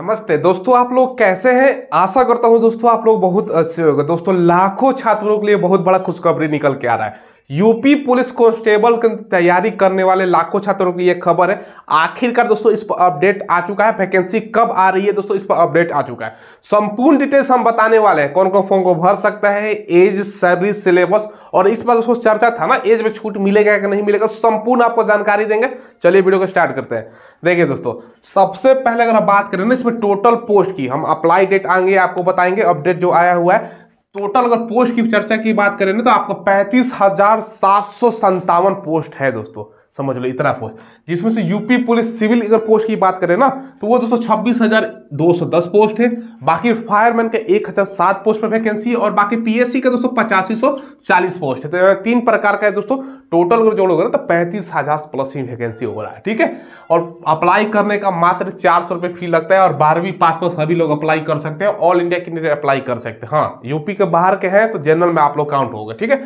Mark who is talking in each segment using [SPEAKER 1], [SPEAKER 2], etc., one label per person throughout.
[SPEAKER 1] नमस्ते दोस्तों आप लोग कैसे हैं आशा करता हूँ दोस्तों आप लोग बहुत अच्छे होंगे दोस्तों लाखों छात्रों के लिए बहुत बड़ा खुशखबरी निकल के आ रहा है यूपी पुलिस कांस्टेबल की तैयारी करने वाले लाखों छात्रों की यह खबर है आखिरकार दोस्तों इस पर अपडेट आ चुका है वैकेंसी कब आ रही है दोस्तों इस पर अपडेट आ चुका है संपूर्ण डिटेल्स हम बताने वाले हैं कौन कौन फॉर्म को भर सकता है एज सर्विस सिलेबस और इस पर दोस्तों चर्चा था ना एज में छूट मिलेगा कि नहीं मिलेगा संपूर्ण आपको जानकारी देंगे चलिए वीडियो को स्टार्ट करते हैं देखिए दोस्तों सबसे पहले अगर हम बात करें ना इसमें टोटल पोस्ट की हम अप्लाई डेट आएंगे आपको बताएंगे अपडेट जो आया हुआ है टोटल अगर पोस्ट की चर्चा की बात करें ना तो आपका पैंतीस हजार सात सौ संतावन पोस्ट है दोस्तों समझ लो इतना पोस्ट जिसमें से यूपी पुलिस सिविल अगर पोस्ट की बात करें ना तो वो दोस्तों छब्बीस हजार दो सौ दस पोस्ट है बाकी फायरमैन का एक हजार सात पोस्ट पर वैकेंसी है और बाकी पीएससी का दोस्तों पचासी सौ चालीस पोस्ट है तो तीन प्रकार का है दोस्तों टोटल अगर जोड़ोगे ना तो पैंतीस हजार प्लस ही वैकेंसी हो रहा है ठीक है और अप्लाई करने का मात्र चार सौ रुपये फी लगता है और बारहवीं पास में सभी लोग अप्लाई कर सकते हैं ऑल इंडिया के अप्लाई कर सकते हैं हाँ यूपी के बाहर के हैं तो जनरल में आप लोग काउंट होगा ठीक है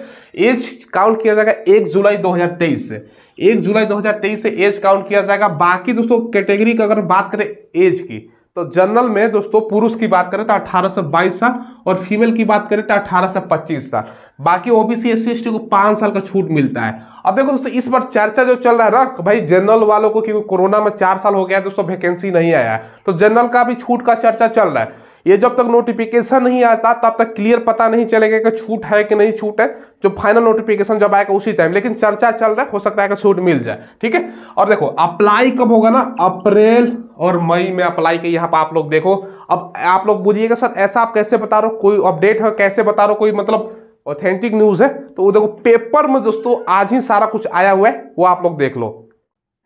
[SPEAKER 1] एज काउंट किया जाएगा एक जुलाई दो से एक जुलाई 2023 से एज काउंट किया जाएगा बाकी दोस्तों कैटेगरी की अगर बात करें एज की तो जनरल में दोस्तों पुरुष की बात करें तो 18 से 22 साल और फीमेल की बात करें तो 18 से 25 साल बाकी ओबीसी एस सी को पांच साल का छूट मिलता है अब देखो दोस्तों इस बार चर्चा जो चल रहा है ना भाई जनरल वालों को क्योंकि कोरोना में चार साल हो गया है दोस्तों वैकेंसी नहीं आया है तो जनरल का भी छूट का चर्चा चल रहा है ये जब तक नोटिफिकेशन नहीं आता तब तक क्लियर पता नहीं चलेगा कि छूट है कि नहीं छूट है जो फाइनल नोटिफिकेशन जब आएगा उसी टाइम लेकिन चर्चा चल रहा है हो सकता है कि छूट मिल जाए ठीक है और देखो अप्लाई कब होगा ना अप्रैल और मई में अप्लाई के यहाँ पर आप लोग देखो अब आप लोग बोलिएगा सर ऐसा आप कैसे बता रहे हो कोई अपडेट है कैसे बता रहे हो कोई मतलब ऑथेंटिक न्यूज़ है तो वो देखो पेपर में दोस्तों आज ही सारा कुछ आया हुआ है वो आप लोग देख लो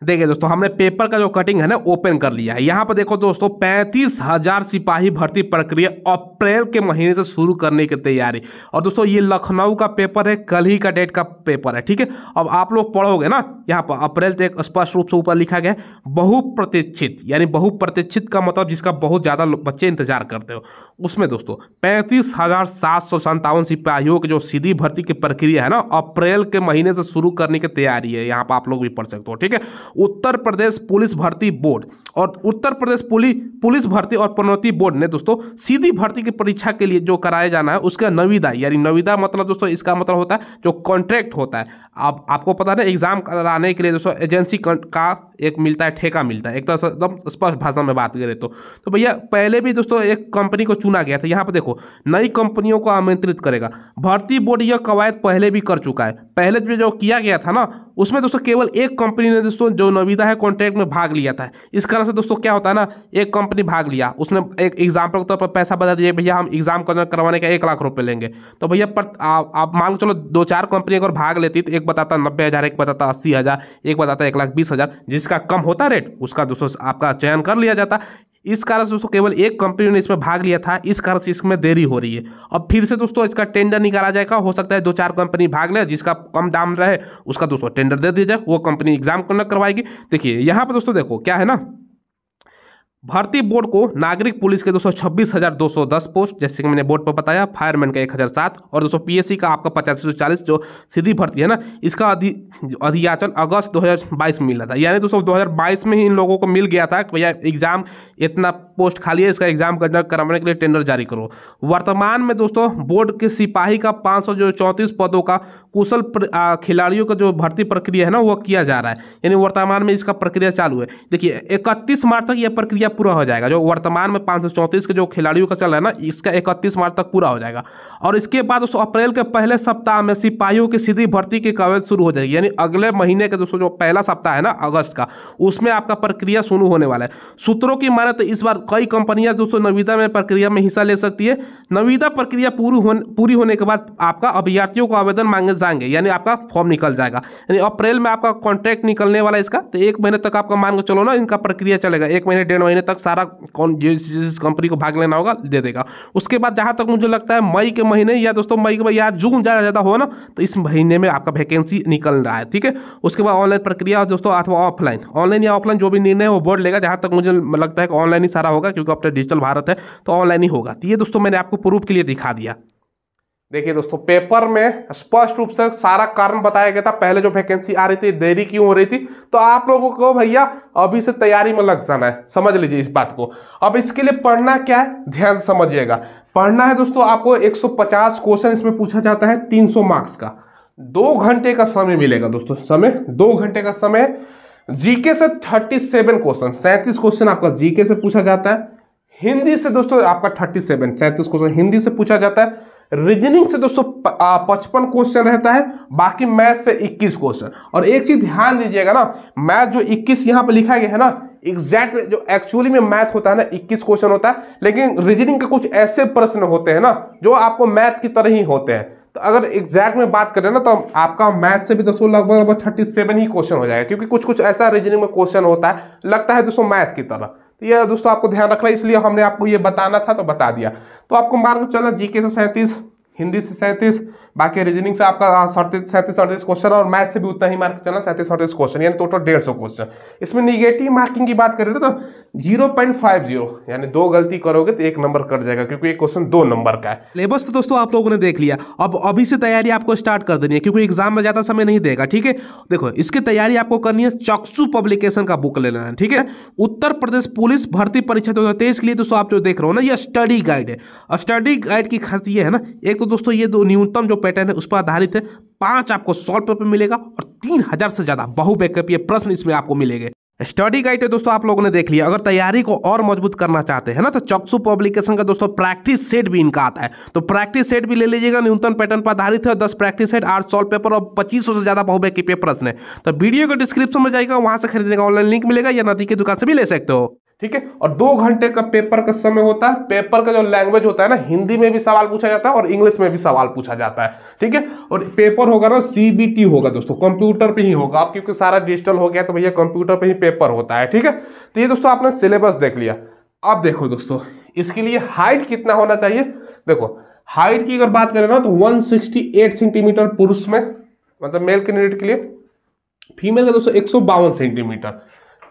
[SPEAKER 1] देखिए दोस्तों हमने पेपर का जो कटिंग है ना ओपन कर लिया है यहाँ पर देखो दोस्तों पैंतीस हजार सिपाही भर्ती प्रक्रिया अप्रैल के महीने से शुरू करने की तैयारी और दोस्तों ये लखनऊ का पेपर है कल ही का डेट का पेपर है ठीक है अब आप लोग पढ़ोगे ना यहाँ पर अप्रैल तो एक स्पष्ट रूप से ऊपर लिखा गया बहुप्रतीक्षित यानी बहुप्रतीक्षित का मतलब जिसका बहुत ज़्यादा बच्चे इंतजार करते हो उसमें दोस्तों पैंतीस सिपाहियों की जो सीधी भर्ती की प्रक्रिया है ना अप्रैल के महीने से शुरू करने की तैयारी है यहाँ पर आप लोग भी पढ़ सकते हो ठीक है उत्तर प्रदेश पुलिस भर्ती बोर्ड और उत्तर प्रदेश पुलिस पुलिस भर्ती और प्रोन्नति बोर्ड ने दोस्तों सीधी भर्ती की परीक्षा के लिए जो कराया जाना है उसका नविदा यानी नविदा मतलब दोस्तों इसका मतलब होता है जो कॉन्ट्रैक्ट होता है आप आपको पता ना एग्जाम कराने के लिए दोस्तों एजेंसी का एक मिलता है ठेका मिलता है एक तरह तो से एकदम स्पष्ट भाषा में बात करें तो तो भैया पहले भी दोस्तों एक कंपनी को चुना गया था यहाँ पर देखो नई कंपनियों को आमंत्रित करेगा भर्ती बोर्ड यह कवायद पहले भी कर चुका है पहले जो किया गया था ना उसमें दोस्तों केवल एक कंपनी ने दोस्तों जो नवीदा है कॉन्ट्रैक्ट में भाग लिया था इस कारण से दोस्तों क्या होता है ना एक कंपनी भाग लिया उसने एक एग्जाम्पल के तौर पर पैसा बता दिया भैया हम एग्जाम करवाने का एक लाख रुपये लेंगे तो भैया पर आप, मान चलो दो चार कंपनी अगर भाग लेती तो एक बताता नब्बे हज़ार एक बताता अस्सी हज़ार एक बताता एक लाख बीस हज़ार जिसका कम होता रेट उसका दोस्तों आपका चयन कर लिया जाता इस कारण से दोस्तों केवल एक कंपनी ने इसमें भाग लिया था इस कारण से इसमें देरी हो रही है अब फिर से दोस्तों इसका टेंडर निकाला जाएगा हो सकता है दो चार कंपनी भाग ले जिसका कम दाम रहे उसका दोस्तों टेंडर दे दिया जाए वो कंपनी एग्जाम कंडक्ट करवाएगी देखिए यहाँ पर दोस्तों देखो क्या है ना भर्ती बोर्ड को नागरिक पुलिस के दो पोस्ट जैसे कि मैंने बोर्ड पर बताया फायरमैन का एक हज़ार सात और दोस्तों पीएससी का आपका पचास सौ चालीस जो सीधी भर्ती है ना इसका अधि अधियाचन अगस्त 2022 में मिला था यानी तो दोस्तों 2022 में ही इन लोगों को मिल गया था कि भैया एग्ज़ाम इतना पोस्ट खाली है इसका एग्ज़ाम करवाने के लिए टेंडर जारी करो वर्तमान में दोस्तों बोर्ड के सिपाही का पाँच जो चौंतीस पदों का कुशल खिलाड़ियों का जो भर्ती प्रक्रिया है ना वो किया जा रहा है यानी वर्तमान में इसका प्रक्रिया चालू है देखिए इकतीस मार्च तक यह प्रक्रिया पूरा हो जाएगा जो वर्तमान में पाँच के जो खिलाड़ियों का चल रहा है ना इसका इकतीस मार्च तक पूरा हो जाएगा और इसके बाद उस अप्रैल के पहले सप्ताह में सिपाहियों की सीधी भर्ती की कवरेज शुरू हो जाएगी यानी अगले महीने का दोस्तों जो पहला सप्ताह है ना अगस्त का उसमें आपका प्रक्रिया शुरू होने वाला है सूत्रों की माने तो इस बार कई कंपनियां दोस्तों नविदा में प्रक्रिया में हिस्सा ले सकती है नविदा प्रक्रिया पूरी होने पूरी होने के बाद आपका अभ्यर्थियों को आवेदन मांगे जाएंगे यानी आपका फॉर्म निकल जाएगा यानी अप्रैल में आपका कॉन्ट्रैक्ट निकलने वाला इसका तो एक महीने तक आपका मान के चलो ना इनका प्रक्रिया चलेगा एक महीने डेढ़ महीने महीने तक सारा कौन जिस जिस कंपनी को भाग लेना होगा दे देगा उसके बाद जहाँ तक मुझे लगता है मई के महीने या दोस्तों मई के या जून ज़्यादा ज़्यादा हो ना तो इस महीने में आपका वैकेंसी निकल रहा है ठीक है उसके बाद ऑनलाइन प्रक्रिया दोस्तों अथवा ऑफलाइन ऑनलाइन या ऑफलाइन जो भी निर्णय वो बोर्ड लेगा जहाँ तक मुझे लगता है कि ऑनलाइन ही सारा होगा क्योंकि अपना डिजिटल तो भारत है तो ऑनलाइन ही होगा तो ये दोस्तों मैंने आपको प्रूफ के लिए दिखा दिया देखिए दोस्तों पेपर में स्पष्ट रूप से सारा कारण बताया गया था पहले जो वैकेंसी आ रही थी देरी क्यों हो रही थी तो आप लोगों को भैया अभी से तैयारी में लग जाना है समझ लीजिए इस बात को अब इसके लिए पढ़ना क्या है ध्यान समझिएगा पढ़ना है दोस्तों आपको 150 क्वेश्चन इसमें पूछा जाता है 300 मार्क्स का दो घंटे का समय मिलेगा दोस्तों समय दो घंटे का समय जीके से थर्टी सेवन क्वेश्चन सैंतीस क्वेश्चन आपका जीके से पूछा जाता है हिंदी से दोस्तों आपका थर्टी सेवन सैंतीस क्वेश्चन हिंदी से पूछा जाता है रीजनिंग से दोस्तों पचपन क्वेश्चन रहता है बाकी मैथ से 21 क्वेश्चन और एक चीज ध्यान दीजिएगा ना मैथ जो 21 यहाँ पर लिखा गया है ना एग्जैक्ट जो एक्चुअली में मैथ होता है ना 21 क्वेश्चन होता है लेकिन रीजनिंग के कुछ ऐसे प्रश्न होते हैं ना जो आपको मैथ की तरह ही होते हैं तो अगर एग्जैक्ट में बात करें ना तो आपका मैथ से भी दोस्तों लगभग लगभग थर्टी सेवन ही क्वेश्चन हो जाएगा क्योंकि कुछ कुछ ऐसा रीजनिंग में क्वेश्चन होता है लगता है दोस्तों मैथ की तरह तो यह दोस्तों आपको ध्यान रखना इसलिए हमने आपको ये बताना था तो बता दिया तो आपको मान चलना जीके से सैंतीस हिंदी से सैंतीस बाकी रीजनिंग से आपका सड़तीस हाँ, सैंतीस अड़तीस क्वेश्चन और मैथ से भी उतना ही मार्क चला सैंतीस अड़तीस क्वेश्चन यानी टोटल डेढ़ सौ क्वेश्चन इसमें निगेटिव मार्किंग की बात करें तो जीरो पॉइंट फाइव जीरो यानी दो गलती करोगे तो एक नंबर कट जाएगा क्योंकि एक क्वेश्चन दो नंबर का है सिलेबस तो दोस्तों आप लोगों ने देख लिया अब अभी से तैयारी आपको स्टार्ट कर देनी है क्योंकि एग्जाम में ज़्यादा समय नहीं देगा ठीक है देखो इसकी तैयारी आपको करनी है चक्सु पब्लिकेशन का बुक लेना है ठीक है उत्तर प्रदेश पुलिस भर्ती परीक्षा दो के लिए दोस्तों आप जो देख रहे हो ना ये स्टडी गाइड है स्टडी गाइड की खासियत ये है ना एक तो दोस्तों ये दो न्यूनतम जो पैटर्न है उस पर आधारित है पांच आपको सॉल्व पेपर मिलेगा और तीन हजार से ज्यादा बहु बैकअप ये प्रश्न इसमें आपको मिलेगा स्टडी गाइड है दोस्तों आप लोगों ने देख लिया अगर तैयारी को और मजबूत करना चाहते हैं ना तो चौकसू पब्लिकेशन का दोस्तों प्रैक्टिस सेट भी इनका आता है तो प्रैक्टिस सेट भी ले लीजिएगा न्यूनतम पैटर्न पर आधारित है दस प्रैक्टिस सेट आठ सॉल्व पेपर और पच्चीस सौ से ज्यादा बहुत के प्रश्न है तो वीडियो को डिस्क्रिप्शन में जाएगा वहां से खरीदने का ऑनलाइन लिंक मिलेगा या नदी की दुकान से भी ले सकते हो ठीक है और दो घंटे का पेपर का समय होता है पेपर का जो लैंग्वेज होता है ना हिंदी में भी सवाल पूछा जाता है और इंग्लिश में भी सवाल पूछा जाता है ठीक है और पेपर होगा ना सीबीटी होगा दोस्तों कंप्यूटर पे ही होगा आप क्योंकि सारा डिजिटल हो गया तो भैया कंप्यूटर पे ही पेपर होता है ठीक है तो ये दोस्तों आपने सिलेबस देख लिया अब देखो दोस्तों इसके लिए हाइट कितना होना चाहिए देखो हाइट की अगर बात करें ना तो वन सेंटीमीटर पुरुष में मतलब मेल कैंडिडेट के लिए फीमेल का दोस्तों एक सेंटीमीटर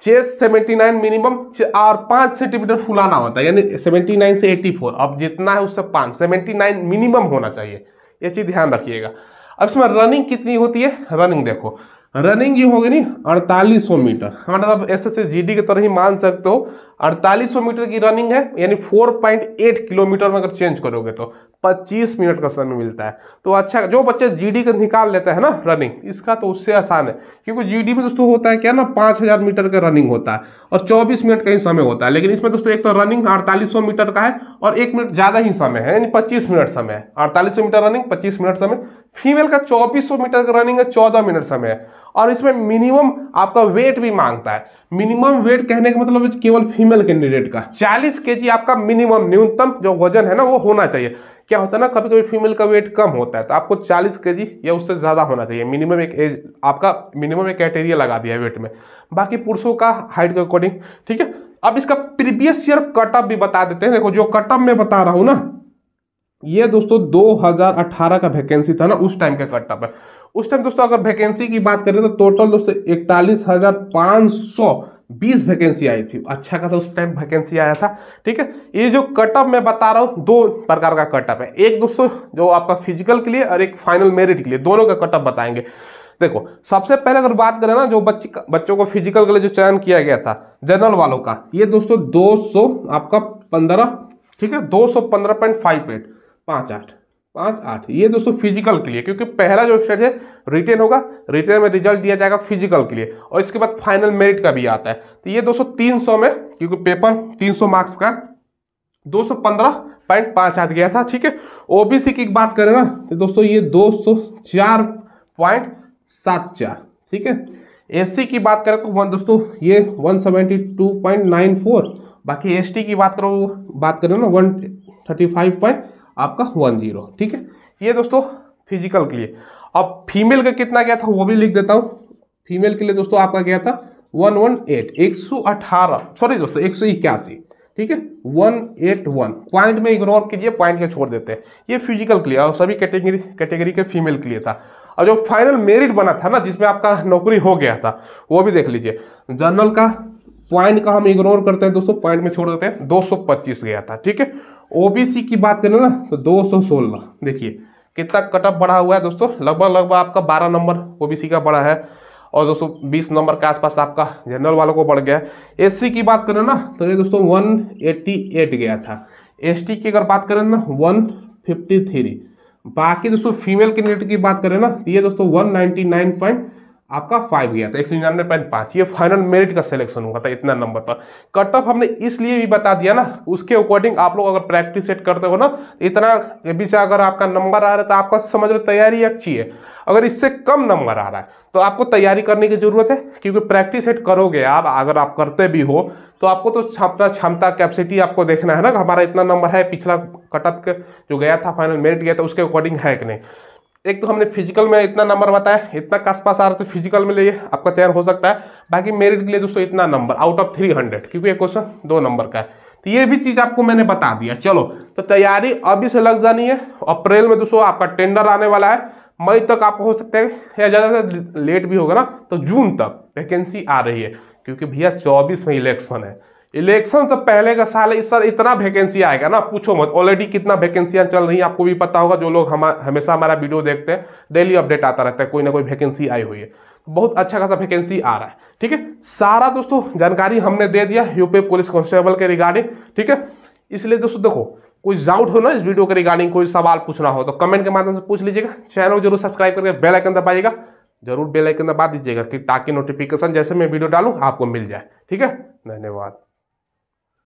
[SPEAKER 1] चेस 79 मिनिमम और पाँच सेंटीमीटर फुलाना होता है यानी 79 से 84 अब जितना है उससे पाँच 79 मिनिमम होना चाहिए ये चीज़ ध्यान रखिएगा अब इसमें रनिंग कितनी होती है रनिंग देखो रनिंग ये होगी नहीं अड़तालीस मीटर मतलब एस एस जी की तरह ही मान सकते हो 4800 मीटर की रनिंग है यानी 4.8 किलोमीटर में अगर चेंज करोगे तो 25 मिनट का समय मिलता है तो अच्छा जो बच्चे जीडी का निकाल लेता है ना रनिंग इसका तो उससे आसान है क्योंकि जीडी में दोस्तों होता है क्या ना 5000 मीटर का रनिंग होता है और 24 मिनट का ही समय होता है लेकिन इसमें दोस्तों एक तो रनिंग अड़तालीस मीटर का है और एक मिनट ज़्यादा ही समय है यानी पच्चीस मिनट समय है अड़तालीस मीटर रनिंग पच्चीस मिनट समय फीमेल का चौबीस मीटर का रनिंग है चौदह मिनट समय है और इसमें मिनिमम आपका वेट भी मांगता है मिनिमम वेट कहने का मतलब केवल फीमेल कैंडिडेट का 40 के आपका मिनिमम न्यूनतम जो वजन है ना वो होना चाहिए क्या होता है ना कभी कभी फीमेल का वेट कम होता है तो आपको 40 के या उससे ज़्यादा होना चाहिए मिनिमम एक एज आपका मिनिमम एक क्राइटेरिया लगा दिया है वेट में बाकी पुरुषों का हाइट के अकॉर्डिंग ठीक है अब इसका प्रीवियस ईयर कटअप भी बता देते हैं देखो जो कटअप में बता रहा हूँ ना ये दोस्तों 2018 का वैकेंसी था ना उस टाइम का कटअप है उस टाइम दोस्तों अगर वैकेंसी की बात करें तो टोटल दोस्तों इकतालीस हजार पांच सौ बीस वैकेंसी आई थी अच्छा खासा उस टाइम वैकेंसी आया था ठीक है ये जो कटअप मैं बता रहा हूँ दो प्रकार का कटअप है एक दोस्तों जो आपका फिजिकल के लिए और एक फाइनल मेरिट के लिए दोनों का कटअप बताएंगे देखो सबसे पहले अगर बात करें ना जो बच्चे बच्चों को फिजिकल के लिए जो चयन किया गया था जनरल वालों का ये दोस्तों दो आपका पंद्रह ठीक है दो सौ पंद्रह पॉइंट फाइव एट पांच आठ पाँच आठ ये दोस्तों फिजिकल के लिए क्योंकि पहला जो स्टेज है रिटेन होगा रिटेन में रिजल्ट दिया जाएगा फिजिकल के लिए और इसके बाद फाइनल मेरिट का भी आता है तो ये दोस्तों तीन सौ में क्योंकि पेपर तीन सौ मार्क्स का दो सौ पंद्रह पॉइंट पांच आठ गया था ठीक है ओबीसी की बात करें ना तो दोस्तों ये दो सौ चार पॉइंट सात चार ठीक है एससी की बात करें तो वन दोस्तों ये one seventy two point nine four बाकी एसटी की बात करो बात करें ना वन थर्टी फाइव पॉइंट आपका वन जीरो ठीक है ये दोस्तों फिजिकल के लिए अब फीमेल का कितना गया था वो भी लिख देता हूँ फीमेल के लिए दोस्तों आपका गया था वन वन एट एक सौ अठारह सॉरी दोस्तों एक सौ इक्यासी ठीक है वन एट वन पॉइंट में इग्नोर कीजिए पॉइंट के छोड़ देते हैं ये फिजिकल के लिए और सभी कैटेगरी कैटेगरी के फीमेल के लिए था और जो फाइनल मेरिट बना था ना जिसमें आपका नौकरी हो गया था वो भी देख लीजिए जनरल का पॉइंट का हम इग्नोर करते हैं दोस्तों पॉइंट में छोड़ देते हैं 225 गया था ठीक है ओबीसी की बात करें ना तो दो सौ सोलह देखिए कितना कटअप बढ़ा हुआ है दोस्तों लगभग लगभग आपका बारह नंबर ओबीसी का बढ़ा है और दोस्तों बीस नंबर के आसपास आपका जनरल वालों को बढ़ गया है सी की बात करें ना तो ये दोस्तों वन एट्टी एट गया था टी की अगर बात करें ना वन फिफ्टी थ्री बाकी दोस्तों फीमेल कैंडिडेट की बात करें ना तो ये दोस्तों वन नाइन्टी नाइन पॉइंट आपका फाइव गया था एक सौ निन्यानवे पॉइंट पाँच ये फाइनल मेरिट का सिलेक्शन हुआ था इतना नंबर पर कट ऑफ हमने इसलिए भी बता दिया ना उसके अकॉर्डिंग आप लोग अगर प्रैक्टिस सेट करते हो ना इतना बीच अगर आपका नंबर आ रहा है तो आपका समझ लो तैयारी अच्छी है अगर इससे कम नंबर आ रहा है तो आपको तैयारी करने की ज़रूरत है क्योंकि प्रैक्टिस सेट करोगे आप अगर आप करते भी हो तो आपको तो क्षमता क्षमता कैपेसिटी आपको देखना है ना हमारा इतना नंबर है पिछला कट ऑफ जो गया था फाइनल मेरिट गया था उसके अकॉर्डिंग है कि नहीं एक तो हमने फिजिकल में इतना नंबर बताया इतना कस पास आ रहा था फिजिकल तो में लिए आपका चयन हो सकता है बाकी मेरिट के लिए दोस्तों इतना number out of three hundred क्योंकि एक क्वेश्चन दो नंबर का है तो ये भी चीज़ आपको मैंने बता दिया चलो तो तैयारी अभी से लग जानी है अप्रैल में दोस्तों आपका टेंडर आने वाला है मई तक आपको हो सकता है या ज़्यादा से लेट भी होगा ना तो जून तक वैकेंसी आ रही है क्योंकि भैया चौबीस में इलेक्शन है इलेक्शन से पहले का साल इस सर इतना वैकेंसी आएगा ना पूछो मत ऑलरेडी कितना वैकेंसियां चल रही हैं आपको भी पता होगा जो लोग हम हमेशा हमारा वीडियो देखते हैं डेली अपडेट आता रहता है कोई ना कोई वैकेंसी आई हुई है बहुत अच्छा खासा वैकेंसी आ रहा है ठीक है सारा दोस्तों जानकारी हमने दे दिया यूपी पुलिस कॉन्स्टेबल के रिगार्डिंग ठीक है इसलिए दोस्तों देखो कोई डाउट हो ना इस वीडियो के रिगार्डिंग कोई सवाल पूछना हो तो कमेंट के माध्यम से पूछ लीजिएगा चैनल को जरूर सब्सक्राइब करके बेल आइकन दबाइएगा जरूर बेल आइकन दबा दीजिएगा कि ताकि नोटिफिकेशन जैसे मैं वीडियो डालूँ आपको मिल जाए ठीक है धन्यवाद